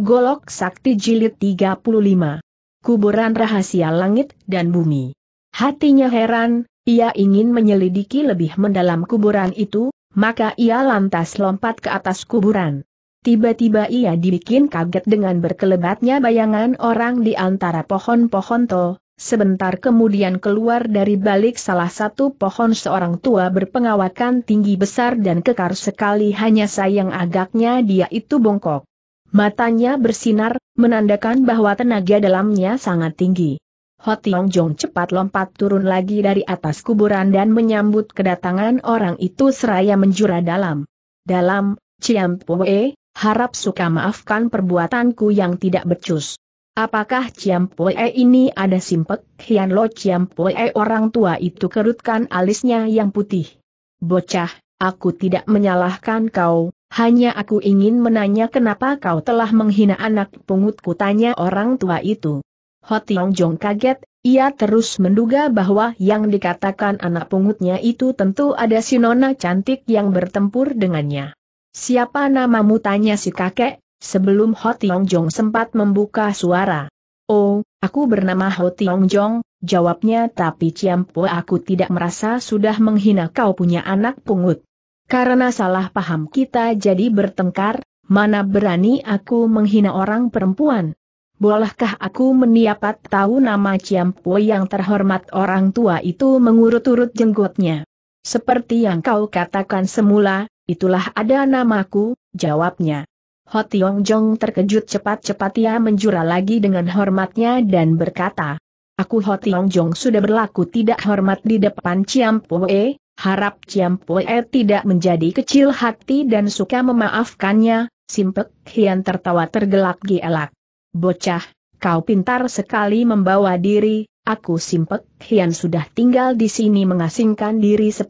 Golok Sakti Jilid 35. Kuburan Rahasia Langit dan Bumi. Hatinya heran, ia ingin menyelidiki lebih mendalam kuburan itu, maka ia lantas lompat ke atas kuburan. Tiba-tiba ia dibikin kaget dengan berkelebatnya bayangan orang di antara pohon-pohon to, sebentar kemudian keluar dari balik salah satu pohon seorang tua berpengawakan tinggi besar dan kekar sekali hanya sayang agaknya dia itu bongkok. Matanya bersinar, menandakan bahwa tenaga dalamnya sangat tinggi. Ho Tiong Jong cepat lompat turun lagi dari atas kuburan dan menyambut kedatangan orang itu seraya menjura dalam. Dalam, Ciam Pue, harap suka maafkan perbuatanku yang tidak becus. Apakah Ciam Pue ini ada simpek? Hian Lo Ciam Pue orang tua itu kerutkan alisnya yang putih. Bocah, aku tidak menyalahkan kau, hanya aku ingin menanya kenapa kau telah menghina anak pungutku tanya orang tua itu. Hotiong Jong kaget, ia terus menduga bahwa yang dikatakan anak pungutnya itu tentu ada si nona cantik yang bertempur dengannya. Siapa namamu tanya si kakek, sebelum Hotiong Jong sempat membuka suara. Oh, aku bernama Hotiong Jong, jawabnya tapi Ciampo aku tidak merasa sudah menghina kau punya anak pungut. Karena salah paham kita jadi bertengkar, mana berani aku menghina orang perempuan? Bolehkah aku meniapat tahu nama Ciampo yang terhormat orang tua itu mengurut-urut jenggotnya? Seperti yang kau katakan semula, itulah ada namaku, jawabnya. Ho Tiong Jong terkejut cepat-cepat ia menjura lagi dengan hormatnya dan berkata, Aku Ho Tiong Jong sudah berlaku tidak hormat di depan Ciampoe, harap Ciam Pue tidak menjadi kecil hati dan suka memaafkannya, Simpek Hian tertawa tergelak-gelak. Bocah, kau pintar sekali membawa diri, aku Simpek Hian sudah tinggal di sini mengasingkan diri 10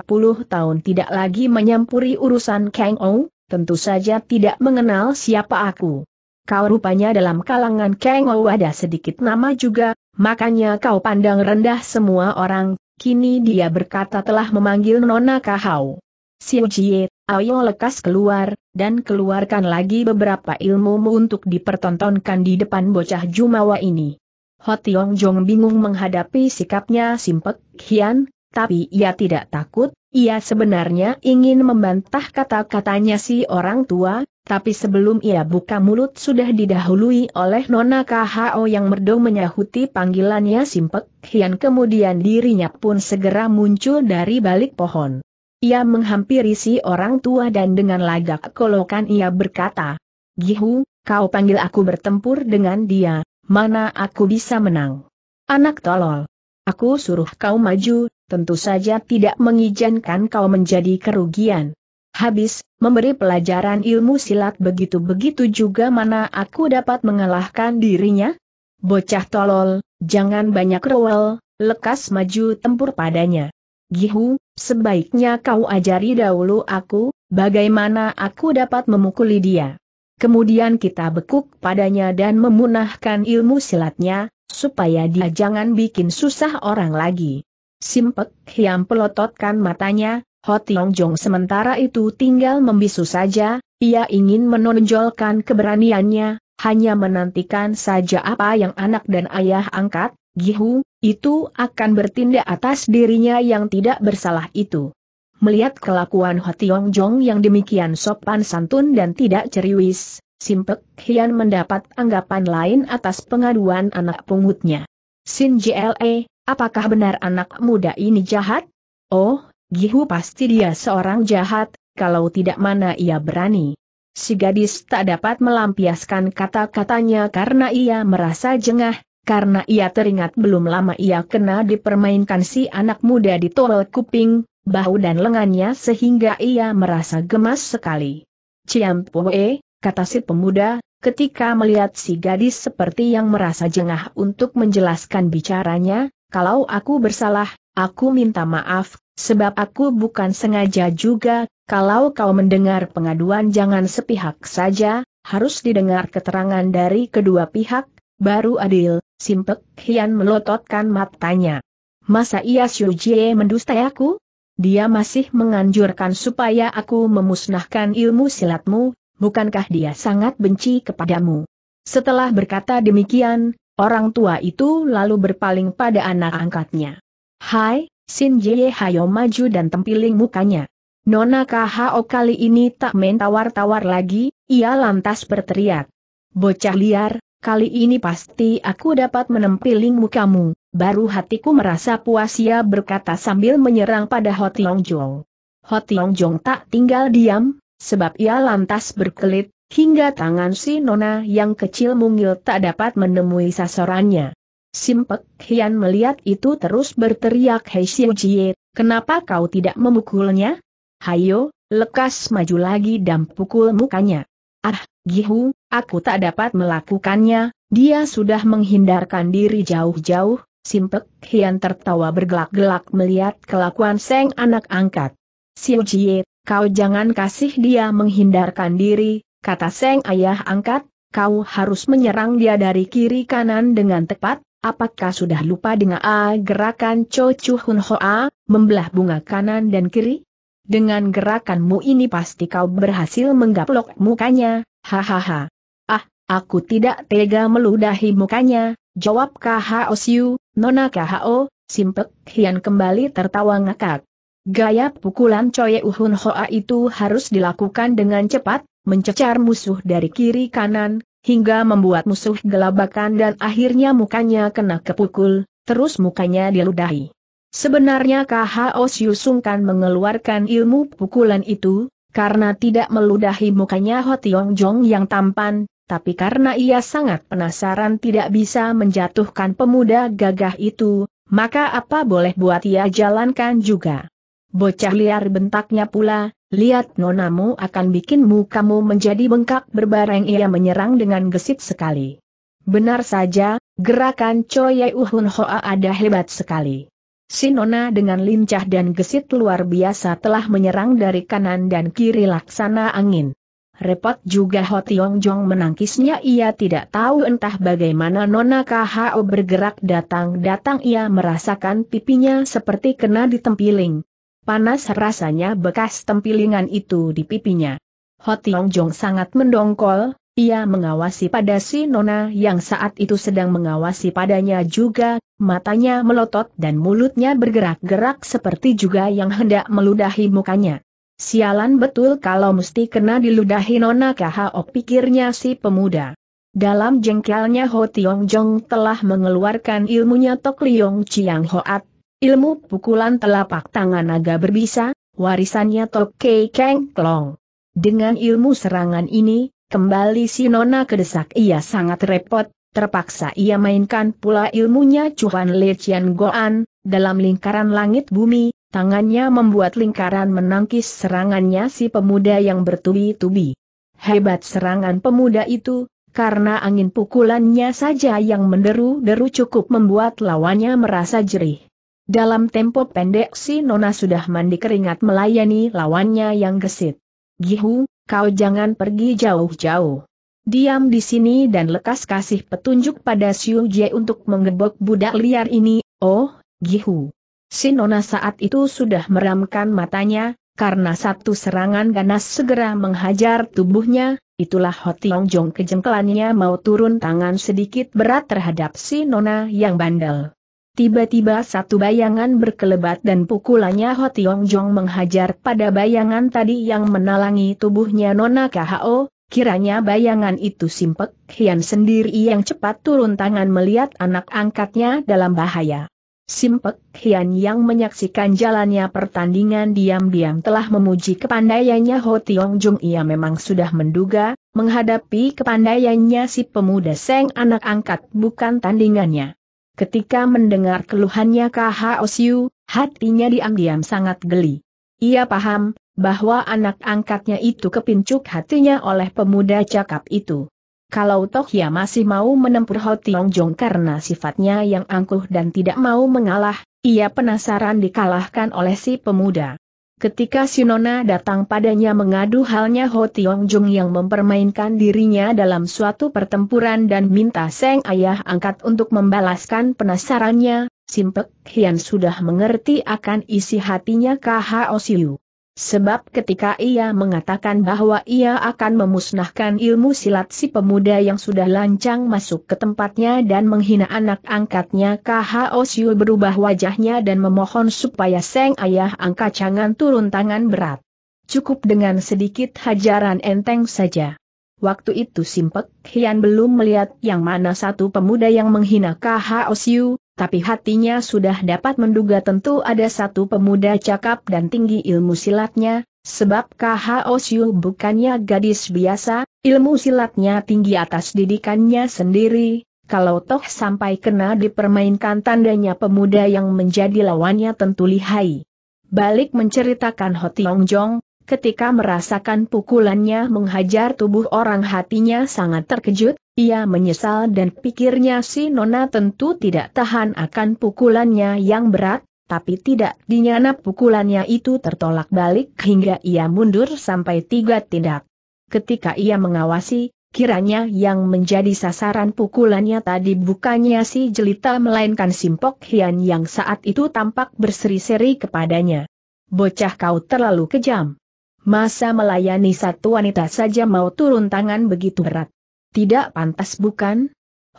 tahun tidak lagi menyampuri urusan Kang Ou, tentu saja tidak mengenal siapa aku. Kau rupanya dalam kalangan Kang Ou ada sedikit nama juga, makanya kau pandang rendah semua orang, Kini dia berkata telah memanggil Nona Kahau. Siu Jie, ayo lekas keluar, dan keluarkan lagi beberapa ilmumu untuk dipertontonkan di depan bocah Jumawa ini. Hotiong Jong bingung menghadapi sikapnya Simpek Hian, tapi ia tidak takut, ia sebenarnya ingin membantah kata-katanya si orang tua, tapi sebelum ia buka mulut sudah didahului oleh Nona KHO yang merdu menyahuti panggilannya Simpek Hian kemudian dirinya pun segera muncul dari balik pohon. Ia menghampiri si orang tua dan dengan lagak kolokan ia berkata, Gihu, kau panggil aku bertempur dengan dia, mana aku bisa menang? Anak tolol. Aku suruh kau maju, tentu saja tidak mengizinkan kau menjadi kerugian. Habis, memberi pelajaran ilmu silat begitu-begitu juga mana aku dapat mengalahkan dirinya? Bocah tolol, jangan banyak rewel, lekas maju tempur padanya. Gihu, sebaiknya kau ajari dahulu aku, bagaimana aku dapat memukuli dia. Kemudian kita bekuk padanya dan memunahkan ilmu silatnya, supaya dia jangan bikin susah orang lagi. Simpek yang pelototkan matanya, Ho Tiong Jong sementara itu tinggal membisu saja, ia ingin menonjolkan keberaniannya, hanya menantikan saja apa yang anak dan ayah angkat, Gihu, itu akan bertindak atas dirinya yang tidak bersalah itu. Melihat kelakuan Ho Tiong Jong yang demikian sopan santun dan tidak ceriwis, Simpek Hian mendapat anggapan lain atas pengaduan anak pungutnya. Sin JLE, e, apakah benar anak muda ini jahat? Oh, Gihu pasti dia seorang jahat, kalau tidak mana ia berani. Si gadis tak dapat melampiaskan kata-katanya karena ia merasa jengah, karena ia teringat belum lama ia kena dipermainkan si anak muda di tol kuping, bahu dan lengannya sehingga ia merasa gemas sekali. Ciam Poe, kata si pemuda, ketika melihat si gadis seperti yang merasa jengah untuk menjelaskan bicaranya, kalau aku bersalah, Aku minta maaf, sebab aku bukan sengaja juga, kalau kau mendengar pengaduan jangan sepihak saja, harus didengar keterangan dari kedua pihak, baru adil, Simpek Hian melototkan matanya. Masa ia Xiu mendustai aku? Dia masih menganjurkan supaya aku memusnahkan ilmu silatmu, bukankah dia sangat benci kepadamu? Setelah berkata demikian, orang tua itu lalu berpaling pada anak angkatnya. Hai, Shin Jie Hayo maju dan tempiling mukanya. Nona KHO oh, kali ini tak main tawar-tawar lagi, ia lantas berteriak. Bocah liar, kali ini pasti aku dapat menempiling mukamu, baru hatiku merasa puas ia berkata sambil menyerang pada Ho Tiong Jong. Ho Tiong Jong tak tinggal diam, sebab ia lantas berkelit, hingga tangan si Nona yang kecil mungil tak dapat menemui sasarannya. Simpek Hian melihat itu terus berteriak Hei Xiu Jie, kenapa kau tidak memukulnya? Hayo, lekas maju lagi dan pukul mukanya. Ah, Gihu, aku tak dapat melakukannya, dia sudah menghindarkan diri jauh-jauh, Simpek Hian tertawa bergelak-gelak melihat kelakuan Seng anak angkat. Xiu Jie, kau jangan kasih dia menghindarkan diri, kata Seng ayah angkat, kau harus menyerang dia dari kiri kanan dengan tepat, Apakah sudah lupa dengan A gerakan Cho Chu Hun Hoa, membelah bunga kanan dan kiri? Dengan gerakanmu ini pasti kau berhasil menggaplok mukanya, hahaha. Ah, aku tidak tega meludahi mukanya, jawab KHO Siu, Nona KHO, oh? Simpek Hian kembali tertawa ngakak. Gaya pukulan Choi Uhun Hoa itu harus dilakukan dengan cepat, mencecar musuh dari kiri kanan, hingga membuat musuh gelabakan dan akhirnya mukanya kena kepukul, terus mukanya diludahi. Sebenarnya KHO Sungkan mengeluarkan ilmu pukulan itu, karena tidak meludahi mukanya Tiong Jong yang tampan, tapi karena ia sangat penasaran tidak bisa menjatuhkan pemuda gagah itu, maka apa boleh buat ia jalankan juga. Bocah liar bentaknya pula, lihat nonamu akan bikin mukamu menjadi bengkak berbareng ia menyerang dengan gesit sekali. Benar saja, gerakan Choi Uhun Hoa ada hebat sekali. Si Nona dengan lincah dan gesit luar biasa telah menyerang dari kanan dan kiri laksana angin. Repot juga Ho Tiong Jong menangkisnya ia tidak tahu entah bagaimana Nona KHO bergerak datang-datang ia merasakan pipinya seperti kena ditempiling, Panas rasanya bekas tempilingan itu di pipinya. Hotiong Jong sangat mendongkol, ia mengawasi pada si Nona yang saat itu sedang mengawasi padanya juga, matanya melotot dan mulutnya bergerak-gerak seperti juga yang hendak meludahi mukanya. Sialan betul kalau mesti kena diludahi Nona KHO oh, pikirnya si pemuda. Dalam jengkelnya Ho Tiong Jong telah mengeluarkan ilmunya Tok Liong Chiang Hoat Ilmu pukulan telapak tangan naga berbisa, warisannya Tok Keng Klong. Dengan ilmu serangan ini, kembali si Nona kedesak ia sangat repot, terpaksa ia mainkan pula ilmunya Cuan Le Chian Goan, dalam lingkaran langit bumi, tangannya membuat lingkaran menangkis serangannya si pemuda yang bertubi-tubi. Hebat serangan pemuda itu, karena angin pukulannya saja yang menderu-deru cukup membuat lawannya merasa jerih. Dalam tempo pendek si Nona sudah mandi keringat melayani lawannya yang gesit. Gihu, kau jangan pergi jauh-jauh. Diam di sini dan lekas kasih petunjuk pada Siu Jie untuk menggebok budak liar ini, oh, Gihu. Si Nona saat itu sudah meramkan matanya, karena satu serangan ganas segera menghajar tubuhnya, itulah Hotiong Jong kejengkelannya mau turun tangan sedikit berat terhadap si Nona yang bandel. Tiba-tiba satu bayangan berkelebat dan pukulannya Ho Tiong Jong menghajar pada bayangan tadi yang menalangi tubuhnya Nona KHO, kiranya bayangan itu simpek, Hian sendiri yang cepat turun tangan melihat anak angkatnya dalam bahaya. Simpek Hian yang menyaksikan jalannya pertandingan diam-diam telah memuji kepandaiannya Ho Tiong Jong ia memang sudah menduga, menghadapi kepandaiannya si pemuda seng anak angkat bukan tandingannya. Ketika mendengar keluhannya KH Osiu, hatinya diam-diam sangat geli. Ia paham, bahwa anak angkatnya itu kepincuk hatinya oleh pemuda cakap itu. Kalau toh ia masih mau menempuh Tiong Jong karena sifatnya yang angkuh dan tidak mau mengalah, ia penasaran dikalahkan oleh si pemuda. Ketika Sinona datang padanya mengadu halnya Ho Tiong Jung yang mempermainkan dirinya dalam suatu pertempuran dan minta Seng Ayah angkat untuk membalaskan penasarannya, Simpek Hian sudah mengerti akan isi hatinya KHO Siu. Sebab ketika ia mengatakan bahwa ia akan memusnahkan ilmu silat si pemuda yang sudah lancang masuk ke tempatnya dan menghina anak angkatnya KHO Siu berubah wajahnya dan memohon supaya Seng Ayah angkat jangan turun tangan berat. Cukup dengan sedikit hajaran enteng saja. Waktu itu Simpek Hian belum melihat yang mana satu pemuda yang menghina KHO Siu, tapi hatinya sudah dapat menduga tentu ada satu pemuda cakap dan tinggi ilmu silatnya, sebab KHO Siu bukannya gadis biasa, ilmu silatnya tinggi atas didikannya sendiri, kalau toh sampai kena dipermainkan tandanya pemuda yang menjadi lawannya tentu lihai. Balik menceritakan Ho Tiong Jong, Ketika merasakan pukulannya menghajar tubuh orang hatinya sangat terkejut, ia menyesal dan pikirnya si Nona tentu tidak tahan akan pukulannya yang berat, tapi tidak dinyana pukulannya itu tertolak balik hingga ia mundur sampai tiga tindak. Ketika ia mengawasi, kiranya yang menjadi sasaran pukulannya tadi bukannya si jelita melainkan simpok hian yang saat itu tampak berseri-seri kepadanya. Bocah kau terlalu kejam. Masa melayani satu wanita saja mau turun tangan begitu berat. Tidak pantas bukan?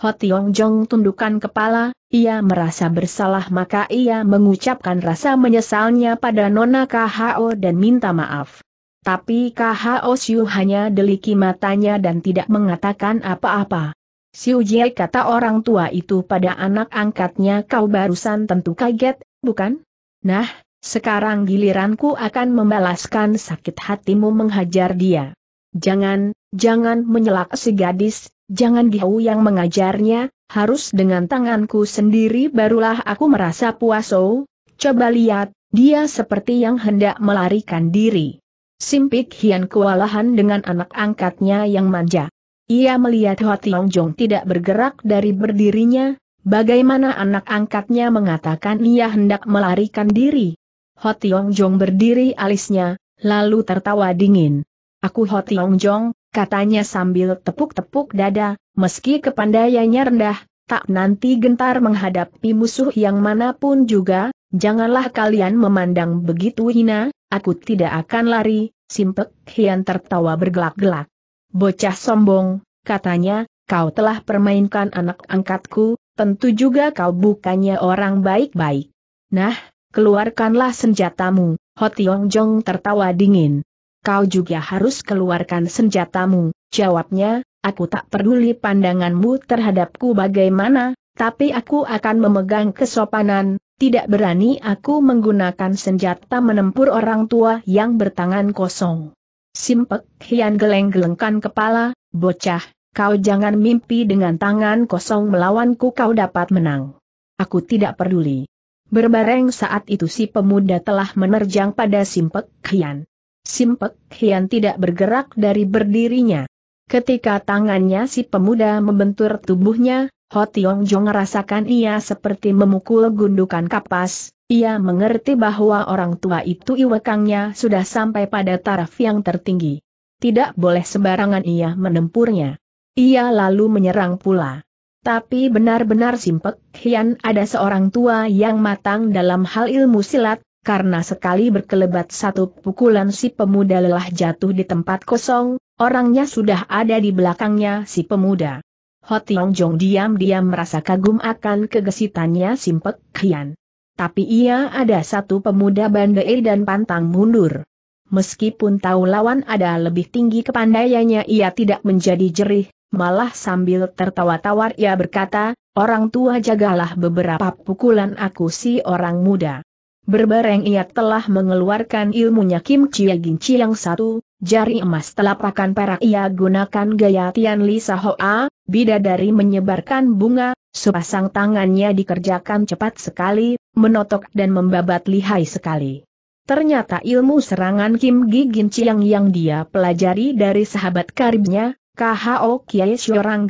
Tiong Jong tundukkan kepala, ia merasa bersalah maka ia mengucapkan rasa menyesalnya pada Nona KHO dan minta maaf. Tapi KHO Siu hanya deliki matanya dan tidak mengatakan apa-apa. Siu Jie kata orang tua itu pada anak angkatnya kau barusan tentu kaget, bukan? Nah, sekarang giliranku akan membalaskan sakit hatimu menghajar dia. Jangan, jangan menyelak si gadis, jangan Giau yang mengajarnya, harus dengan tanganku sendiri barulah aku merasa puas oh. Coba lihat, dia seperti yang hendak melarikan diri. Simpik Hian kewalahan dengan anak angkatnya yang manja. Ia melihat Ho Tiong Jong tidak bergerak dari berdirinya, bagaimana anak angkatnya mengatakan ia hendak melarikan diri. Ho Tiong Jong berdiri alisnya, lalu tertawa dingin. Aku Ho Tiong Jong, katanya sambil tepuk-tepuk dada, meski kepandaiannya rendah, tak nanti gentar menghadapi musuh yang manapun juga, janganlah kalian memandang begitu hina, aku tidak akan lari, Simpek Hian tertawa bergelak-gelak. Bocah sombong, katanya, kau telah permainkan anak angkatku, tentu juga kau bukannya orang baik-baik. Nah, keluarkanlah senjatamu, Hotiong Jong tertawa dingin. Kau juga harus keluarkan senjatamu, jawabnya, aku tak peduli pandanganmu terhadapku bagaimana, tapi aku akan memegang kesopanan, tidak berani aku menggunakan senjata menempur orang tua yang bertangan kosong. Simpek Hian geleng-gelengkan kepala, bocah, kau jangan mimpi dengan tangan kosong melawanku kau dapat menang. Aku tidak peduli. Berbareng saat itu si pemuda telah menerjang pada Simpek Hian. Simpek Hian tidak bergerak dari berdirinya. Ketika tangannya si pemuda membentur tubuhnya, Ho Tiong Jong merasakan ia seperti memukul gundukan kapas, ia mengerti bahwa orang tua itu iwekangnya sudah sampai pada taraf yang tertinggi. Tidak boleh sembarangan ia menempurnya. Ia lalu menyerang pula. Tapi benar-benar simpek, Hian ada seorang tua yang matang dalam hal ilmu silat, karena sekali berkelebat satu pukulan si pemuda lelah jatuh di tempat kosong, orangnya sudah ada di belakangnya si pemuda. Hotiong Jong diam-diam merasa kagum akan kegesitannya simpek Hian. Tapi ia ada satu pemuda bandai dan pantang mundur. Meskipun tahu lawan ada lebih tinggi kepandaiannya ia tidak menjadi jerih, malah sambil tertawa tawar ia berkata, orang tua jagalah beberapa pukulan aku si orang muda. Berbareng ia telah mengeluarkan ilmunya Kim Chia Gin yang satu, jari emas telapakan perak ia gunakan gaya Tian Li Sahoa, bidadari menyebarkan bunga, sepasang tangannya dikerjakan cepat sekali, menotok dan membabat lihai sekali. Ternyata ilmu serangan Kim Gi Gin yang dia pelajari dari sahabat karibnya, KHO Kiai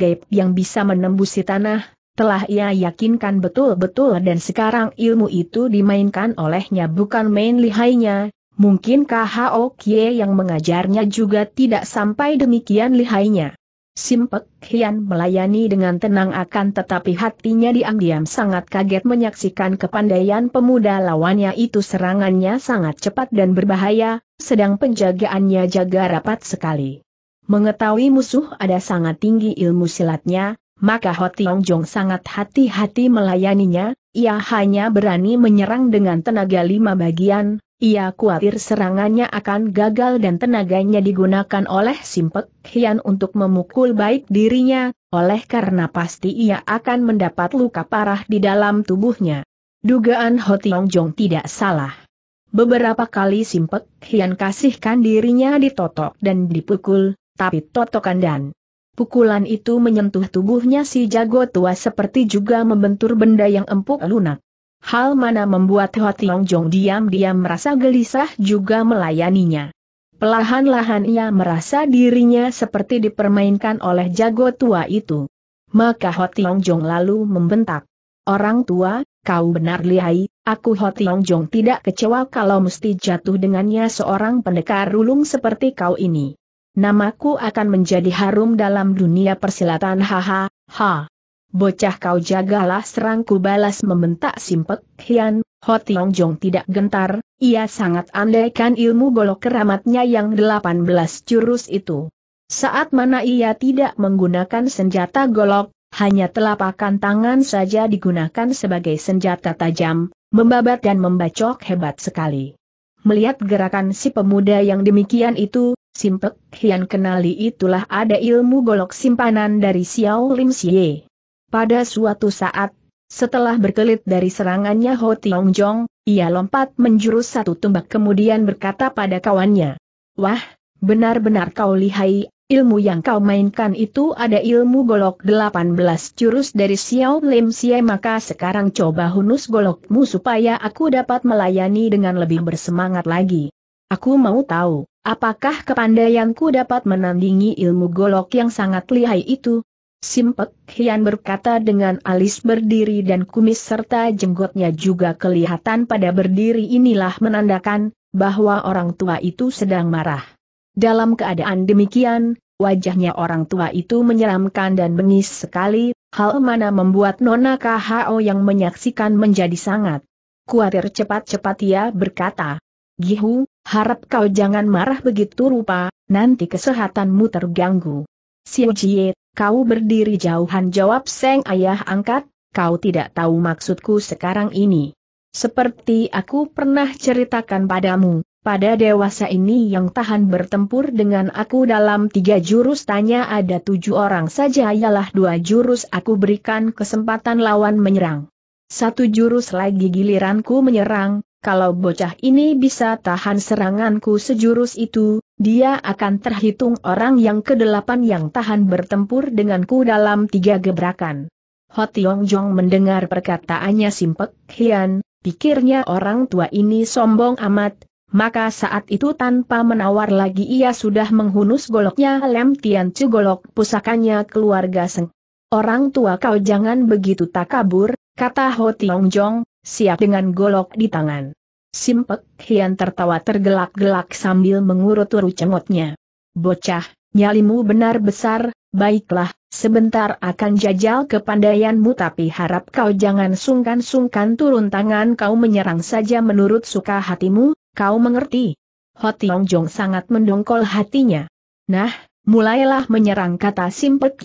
gaib yang bisa menembusi tanah, telah ia yakinkan betul-betul dan sekarang ilmu itu dimainkan olehnya bukan main lihainya, mungkin KHO Kie yang mengajarnya juga tidak sampai demikian lihainya. Simpek Hian melayani dengan tenang akan tetapi hatinya diam-diam sangat kaget menyaksikan kepandaian pemuda lawannya itu serangannya sangat cepat dan berbahaya, sedang penjagaannya jaga rapat sekali. Mengetahui musuh ada sangat tinggi ilmu silatnya, maka Hotiong Jong sangat hati-hati melayaninya, ia hanya berani menyerang dengan tenaga lima bagian, ia khawatir serangannya akan gagal dan tenaganya digunakan oleh Simpek Hian untuk memukul baik dirinya, oleh karena pasti ia akan mendapat luka parah di dalam tubuhnya. Dugaan Hotiong Jong tidak salah. Beberapa kali Simpek Hian kasihkan dirinya ditotok dan dipukul, tapi totokan dan pukulan itu menyentuh tubuhnya si jago tua seperti juga membentur benda yang empuk lunak. Hal mana membuat Ho Tiong Jong diam-diam merasa gelisah juga melayaninya. Pelahan-lahan ia merasa dirinya seperti dipermainkan oleh jago tua itu. Maka Ho Tiong Jong lalu membentak. Orang tua, kau benar lihai, aku Ho Tiong Jong tidak kecewa kalau mesti jatuh dengannya seorang pendekar rulung seperti kau ini. Namaku akan menjadi harum dalam dunia persilatan haha, ha. Bocah kau jagalah serangku balas membentak simpek, Hian, Ho Tiong Jong tidak gentar, ia sangat andaikan ilmu golok keramatnya yang 18 jurus itu. Saat mana ia tidak menggunakan senjata golok, hanya telapakan tangan saja digunakan sebagai senjata tajam, membabat dan membacok hebat sekali. Melihat gerakan si pemuda yang demikian itu, Simpek Hian kenali itulah ada ilmu golok simpanan dari Xiao Lim Xie. Pada suatu saat, setelah berkelit dari serangannya Ho Tiong Jong, ia lompat menjurus satu tombak kemudian berkata pada kawannya, Wah, benar-benar kau lihai, ilmu yang kau mainkan itu ada ilmu golok 18 jurus dari Xiao Lim Xie maka sekarang coba hunus golokmu supaya aku dapat melayani dengan lebih bersemangat lagi. Aku mau tahu, apakah kepandaianku dapat menandingi ilmu golok yang sangat lihai itu? Simpek Hian berkata dengan alis berdiri dan kumis serta jenggotnya juga kelihatan pada berdiri inilah menandakan, bahwa orang tua itu sedang marah. Dalam keadaan demikian, wajahnya orang tua itu menyeramkan dan bengis sekali, hal mana membuat Nona KHO yang menyaksikan menjadi sangat. Kuatir cepat-cepat ia berkata, Gihu, harap kau jangan marah begitu rupa, nanti kesehatanmu terganggu. Siu Jie, kau berdiri jauhan jawab Seng Ayah angkat, kau tidak tahu maksudku sekarang ini. Seperti aku pernah ceritakan padamu, pada dewasa ini yang tahan bertempur dengan aku dalam tiga jurus tanya ada tujuh orang saja ialah dua jurus aku berikan kesempatan lawan menyerang. Satu jurus lagi giliranku menyerang, kalau bocah ini bisa tahan seranganku sejurus itu, dia akan terhitung orang yang kedelapan yang tahan bertempur denganku dalam tiga gebrakan. Tiong Jong mendengar perkataannya Simpek Hian, pikirnya orang tua ini sombong amat, maka saat itu tanpa menawar lagi ia sudah menghunus goloknya Lem Tian Chu golok pusakanya keluarga Seng. Orang tua kau jangan begitu takabur, kata Ho Tiong Jong, siap dengan golok di tangan. Simpek Hian tertawa tergelak-gelak sambil mengurut-urut cengotnya. Bocah, nyalimu benar besar, baiklah, sebentar akan jajal kepandaianmu tapi harap kau jangan sungkan-sungkan turun tangan kau menyerang saja menurut suka hatimu, kau mengerti. Ho Tiong Jong sangat mendongkol hatinya. Nah, mulailah menyerang kata Simpek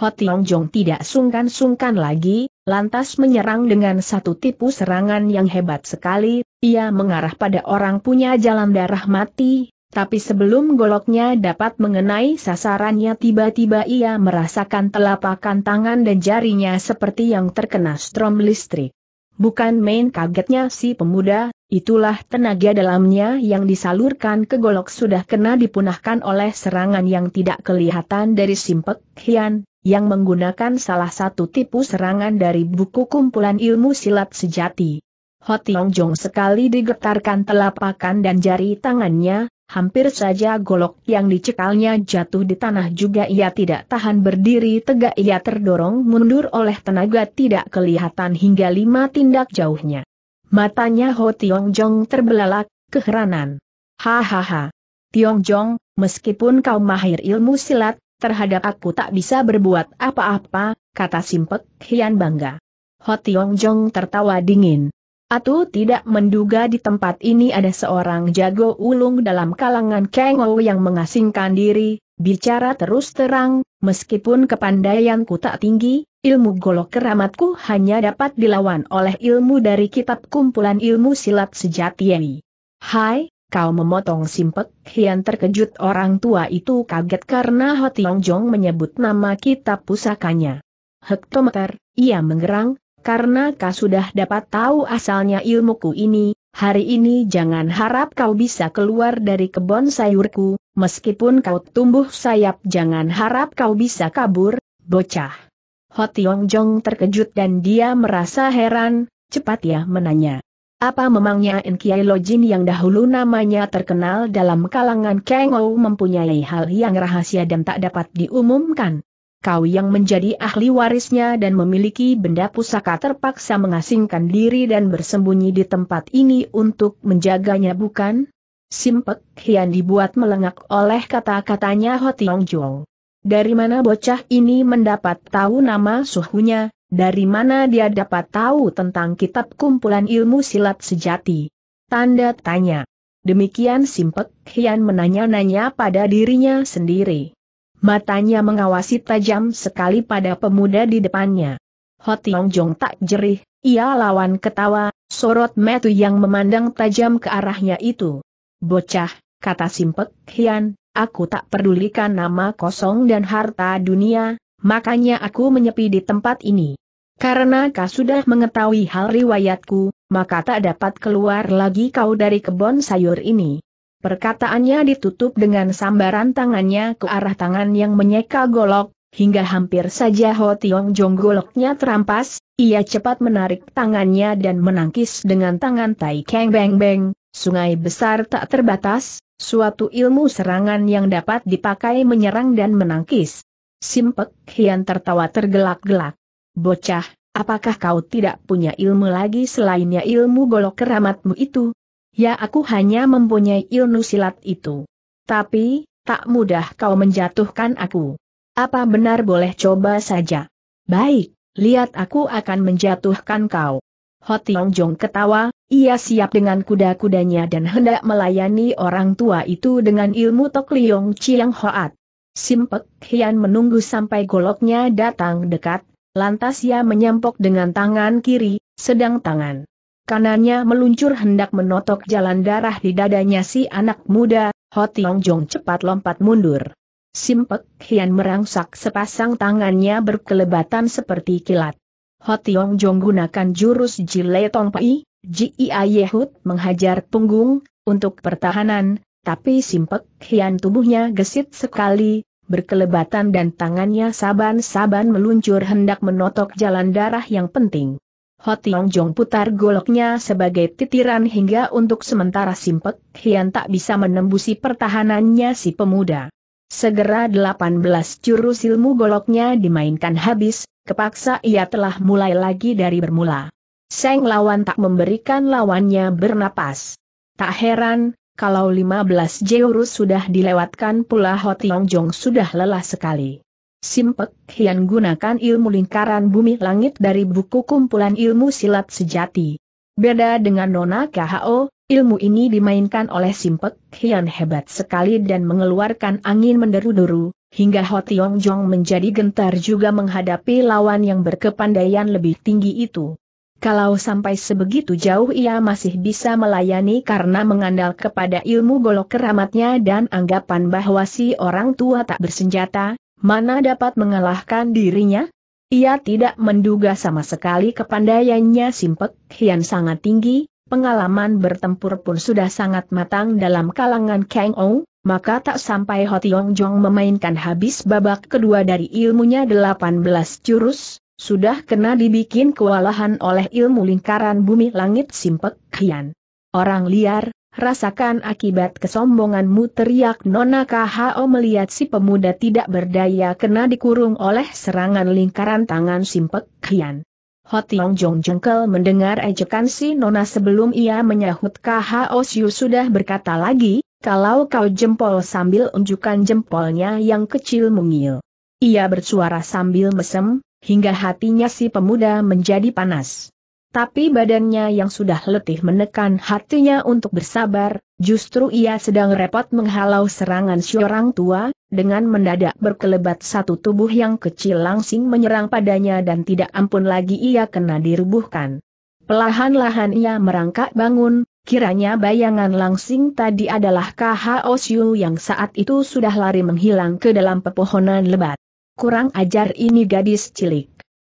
Ho Tiong Jong tidak sungkan-sungkan lagi, lantas menyerang dengan satu tipu serangan yang hebat sekali, ia mengarah pada orang punya jalan darah mati, tapi sebelum goloknya dapat mengenai sasarannya tiba-tiba ia merasakan telapakan tangan dan jarinya seperti yang terkena strom listrik. Bukan main kagetnya si pemuda, Itulah tenaga dalamnya yang disalurkan ke golok sudah kena dipunahkan oleh serangan yang tidak kelihatan dari Simpek Hian, yang menggunakan salah satu tipu serangan dari buku kumpulan ilmu silat sejati. Hotiong Jong sekali digetarkan telapakan dan jari tangannya, hampir saja golok yang dicekalnya jatuh di tanah juga ia tidak tahan berdiri tegak ia terdorong mundur oleh tenaga tidak kelihatan hingga lima tindak jauhnya. Matanya Ho Tiong Jong terbelalak, keheranan. Hahaha. Tiong Jong, meskipun kau mahir ilmu silat, terhadap aku tak bisa berbuat apa-apa, kata Simpek Hian bangga. Ho Tiong Jong tertawa dingin. Atu tidak menduga di tempat ini ada seorang jago ulung dalam kalangan Kengo yang mengasingkan diri, bicara terus terang, meskipun kepandaianku tak tinggi, Ilmu golok keramatku hanya dapat dilawan oleh ilmu dari kitab kumpulan ilmu silat sejati ini. Hai, kau memotong simpek, Hian terkejut orang tua itu kaget karena hati Longjong Jong menyebut nama kitab pusakanya. Hektometer, ia menggerang, karena kau sudah dapat tahu asalnya ilmuku ini, hari ini jangan harap kau bisa keluar dari kebun sayurku, meskipun kau tumbuh sayap jangan harap kau bisa kabur, bocah. Ho Tiong Jong terkejut dan dia merasa heran, cepat ya menanya. Apa memangnya In Kiai Lojin yang dahulu namanya terkenal dalam kalangan Kang Ou mempunyai hal yang rahasia dan tak dapat diumumkan? Kau yang menjadi ahli warisnya dan memiliki benda pusaka terpaksa mengasingkan diri dan bersembunyi di tempat ini untuk menjaganya bukan? Simpek Hian dibuat melengak oleh kata-katanya Ho Tiong Jong. Dari mana bocah ini mendapat tahu nama suhunya, dari mana dia dapat tahu tentang kitab kumpulan ilmu silat sejati? Tanda tanya. Demikian Simpek Hian menanya-nanya pada dirinya sendiri. Matanya mengawasi tajam sekali pada pemuda di depannya. Hotiong Jong tak jerih, ia lawan ketawa, sorot metu yang memandang tajam ke arahnya itu. Bocah, kata Simpek Hian, aku tak pedulikan nama kosong dan harta dunia, makanya aku menyepi di tempat ini. Karena kau sudah mengetahui hal riwayatku, maka tak dapat keluar lagi kau dari kebun sayur ini. Perkataannya ditutup dengan sambaran tangannya ke arah tangan yang menyeka golok, hingga hampir saja Ho Tiong Jong goloknya terampas, ia cepat menarik tangannya dan menangkis dengan tangan Tai Keng Beng Beng, Sungai besar tak terbatas, suatu ilmu serangan yang dapat dipakai menyerang dan menangkis. Simpek Hian tertawa tergelak-gelak. Bocah, apakah kau tidak punya ilmu lagi selainnya ilmu golok keramatmu itu? Ya aku hanya mempunyai ilmu silat itu. Tapi, tak mudah kau menjatuhkan aku. Apa benar boleh coba saja? Baik, lihat aku akan menjatuhkan kau. Ho Tiong Jong ketawa, ia siap dengan kuda-kudanya dan hendak melayani orang tua itu dengan ilmu Tok Liong Chiang Hoat. Simpek Hian menunggu sampai goloknya datang dekat, lantas ia menyempok dengan tangan kiri, sedang tangan kanannya meluncur hendak menotok jalan darah di dadanya si anak muda, Ho Tiong Jong cepat lompat mundur. Simpek Hian merangsak sepasang tangannya berkelebatan seperti kilat. Hotiong Jong gunakan jurus Jile Tong Pai, Jia Yehut menghajar punggung, untuk pertahanan, tapi simpek hian tubuhnya gesit sekali, berkelebatan dan tangannya saban-saban meluncur hendak menotok jalan darah yang penting. Hotiong Jong putar goloknya sebagai titiran hingga untuk sementara Simpek Hian tak bisa menembusi pertahanannya si pemuda. Segera 18 jurus ilmu goloknya dimainkan habis, kepaksa ia telah mulai lagi dari bermula. Seng lawan tak memberikan lawannya bernapas. Tak heran, kalau 15 jurus sudah dilewatkan pula Ho Tiong Jong sudah lelah sekali. Simpek Hian gunakan ilmu lingkaran bumi langit dari buku kumpulan ilmu silat sejati. Beda dengan Nona KHO, Ilmu ini dimainkan oleh Simpek Hian hebat sekali dan mengeluarkan angin menderu-deru, hingga Ho Tiong Jong menjadi gentar juga menghadapi lawan yang berkepandaian lebih tinggi itu. Kalau sampai sebegitu jauh ia masih bisa melayani karena mengandal kepada ilmu golok keramatnya dan anggapan bahwa si orang tua tak bersenjata, mana dapat mengalahkan dirinya? Ia tidak menduga sama sekali kepandaiannya Simpek Hian sangat tinggi, pengalaman bertempur pun sudah sangat matang dalam kalangan Kang Ou, maka tak sampai Ho Tiong Jong memainkan habis babak kedua dari ilmunya 18 jurus, sudah kena dibikin kewalahan oleh ilmu lingkaran bumi langit simpek kian. Orang liar, rasakan akibat kesombonganmu teriak Nona KHO melihat si pemuda tidak berdaya kena dikurung oleh serangan lingkaran tangan simpek kian. Hotiong Jong jengkel mendengar ejekan si Nona sebelum ia menyahut KHO Siu sudah berkata lagi, kalau kau jempol sambil unjukkan jempolnya yang kecil mungil. Ia bersuara sambil mesem, hingga hatinya si pemuda menjadi panas. Tapi badannya yang sudah letih menekan hatinya untuk bersabar, justru ia sedang repot menghalau serangan si orang tua, dengan mendadak berkelebat satu tubuh yang kecil langsing menyerang padanya dan tidak ampun lagi ia kena dirubuhkan. Pelahan-lahan ia merangkak bangun, kiranya bayangan langsing tadi adalah KHO yang saat itu sudah lari menghilang ke dalam pepohonan lebat. Kurang ajar ini gadis cilik.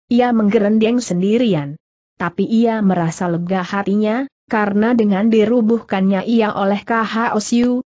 Ia menggerendeng sendirian. Tapi ia merasa lega hatinya, karena dengan dirubuhkannya ia oleh KHO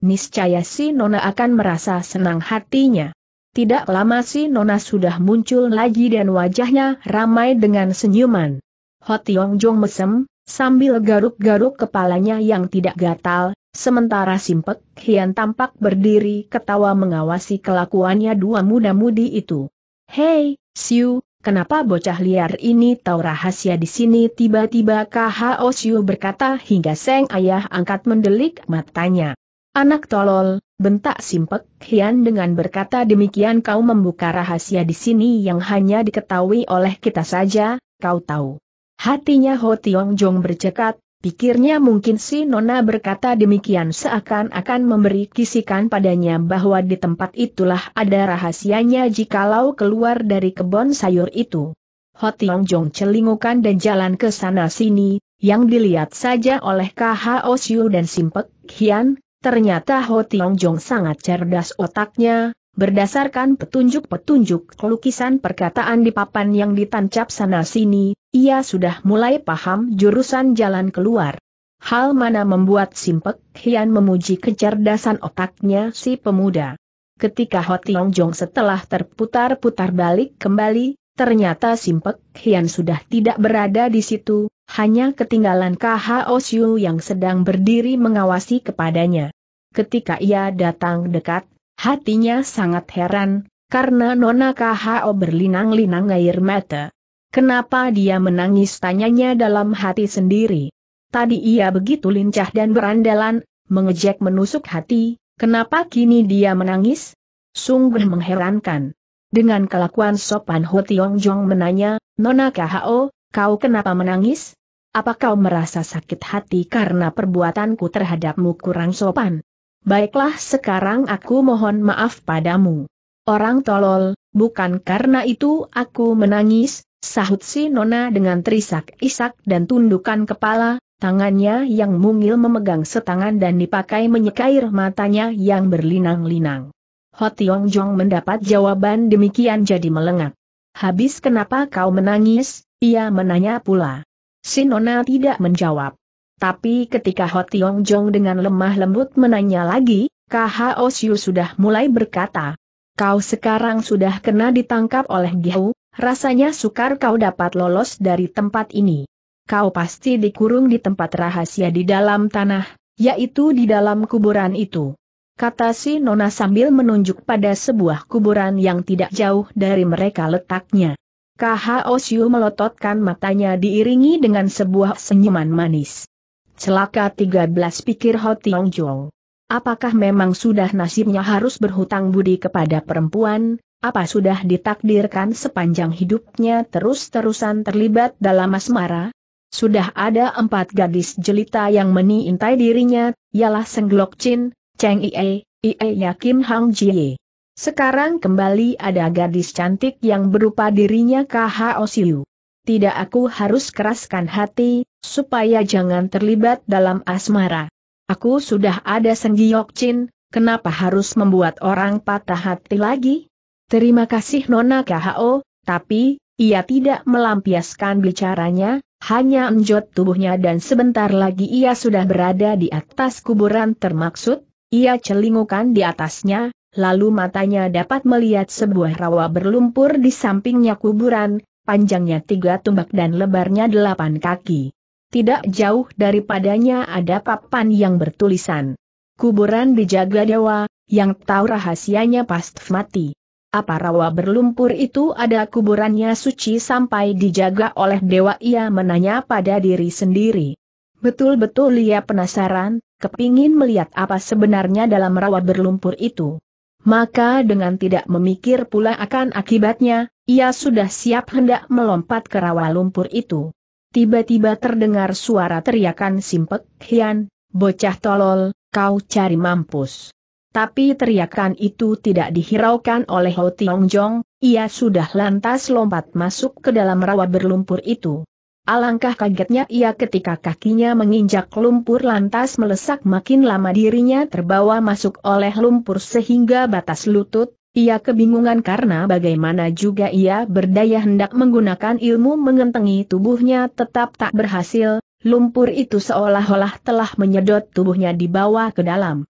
niscaya si Nona akan merasa senang hatinya. Tidak lama si Nona sudah muncul lagi dan wajahnya ramai dengan senyuman. Hotiong Jong mesem, sambil garuk-garuk kepalanya yang tidak gatal, sementara Simpek Hian tampak berdiri ketawa mengawasi kelakuannya dua muda-mudi itu. Hei, Siu, Kenapa bocah liar ini tahu rahasia di sini? Tiba-tiba KHO Siu berkata hingga Seng ayah angkat mendelik matanya. Anak tolol, bentak Simpek Hian dengan berkata demikian kau membuka rahasia di sini yang hanya diketahui oleh kita saja, kau tahu. Hatinya Ho Tiong Jong bercekat, pikirnya mungkin si Nona berkata demikian seakan-akan memberi kisikan padanya bahwa di tempat itulah ada rahasianya jikalau keluar dari kebun sayur itu. Ho Tiong Jong celingukan dan jalan ke sana sini, yang dilihat saja oleh KHO Siu dan Simpek Hian, Ternyata Ho Tiong Jong sangat cerdas otaknya, berdasarkan petunjuk-petunjuk lukisan perkataan di papan yang ditancap sana-sini, ia sudah mulai paham jurusan jalan keluar. Hal mana membuat Simpek Hian memuji kecerdasan otaknya si pemuda. Ketika Ho Tiong Jong setelah terputar-putar balik kembali, Ternyata Simpek Hian sudah tidak berada di situ, hanya ketinggalan KHO Siu yang sedang berdiri mengawasi kepadanya. Ketika ia datang dekat, hatinya sangat heran, karena Nona KHO berlinang-linang air mata. Kenapa dia menangis tanyanya dalam hati sendiri. Tadi ia begitu lincah dan berandalan, mengejek menusuk hati, kenapa kini dia menangis? Sungguh mengherankan. Dengan kelakuan sopan Ho Tiong Jong menanya, Nona KHO, kau kenapa menangis? Apa kau merasa sakit hati karena perbuatanku terhadapmu kurang sopan? Baiklah sekarang aku mohon maaf padamu. Orang tolol, bukan karena itu aku menangis, sahut si Nona dengan terisak-isak dan tundukan kepala, tangannya yang mungil memegang setangan dan dipakai menyekair matanya yang berlinang-linang. Ho Tiong Jong mendapat jawaban demikian jadi melengak. Habis kenapa kau menangis? Ia menanya pula. Sinona tidak menjawab. Tapi ketika Ho Tiong Jong dengan lemah lembut menanya lagi, KHO Siu sudah mulai berkata. Kau sekarang sudah kena ditangkap oleh Gihu, rasanya sukar kau dapat lolos dari tempat ini. Kau pasti dikurung di tempat rahasia di dalam tanah, yaitu di dalam kuburan itu kata si Nona sambil menunjuk pada sebuah kuburan yang tidak jauh dari mereka letaknya. kh Siu melototkan matanya diiringi dengan sebuah senyuman manis. Celaka 13 pikir Ho Tiong Jong. Apakah memang sudah nasibnya harus berhutang budi kepada perempuan, apa sudah ditakdirkan sepanjang hidupnya terus-terusan terlibat dalam asmara? Sudah ada empat gadis jelita yang meniintai dirinya, ialah Senglok Chin, Cheng Ie, Ie yakin Hang Jie. Sekarang kembali ada gadis cantik yang berupa dirinya KHO Siu. Tidak aku harus keraskan hati, supaya jangan terlibat dalam asmara. Aku sudah ada Senggiyok Chin, kenapa harus membuat orang patah hati lagi? Terima kasih Nona KHO, tapi, ia tidak melampiaskan bicaranya, hanya enjot tubuhnya dan sebentar lagi ia sudah berada di atas kuburan termaksud, ia celingukan di atasnya, lalu matanya dapat melihat sebuah rawa berlumpur di sampingnya kuburan, panjangnya tiga tumbak dan lebarnya delapan kaki. Tidak jauh daripadanya ada papan yang bertulisan. Kuburan dijaga dewa, yang tahu rahasianya pasti mati. Apa rawa berlumpur itu ada kuburannya suci sampai dijaga oleh dewa ia menanya pada diri sendiri. Betul-betul ia penasaran, kepingin melihat apa sebenarnya dalam rawa berlumpur itu. Maka dengan tidak memikir pula akan akibatnya, ia sudah siap hendak melompat ke rawa lumpur itu. Tiba-tiba terdengar suara teriakan Simpek Hian, bocah tolol, kau cari mampus. Tapi teriakan itu tidak dihiraukan oleh Ho Tiong Jong, ia sudah lantas lompat masuk ke dalam rawa berlumpur itu. Alangkah kagetnya ia ketika kakinya menginjak lumpur lantas melesak makin lama dirinya terbawa masuk oleh lumpur sehingga batas lutut, ia kebingungan karena bagaimana juga ia berdaya hendak menggunakan ilmu mengentengi tubuhnya tetap tak berhasil, lumpur itu seolah-olah telah menyedot tubuhnya dibawa ke dalam.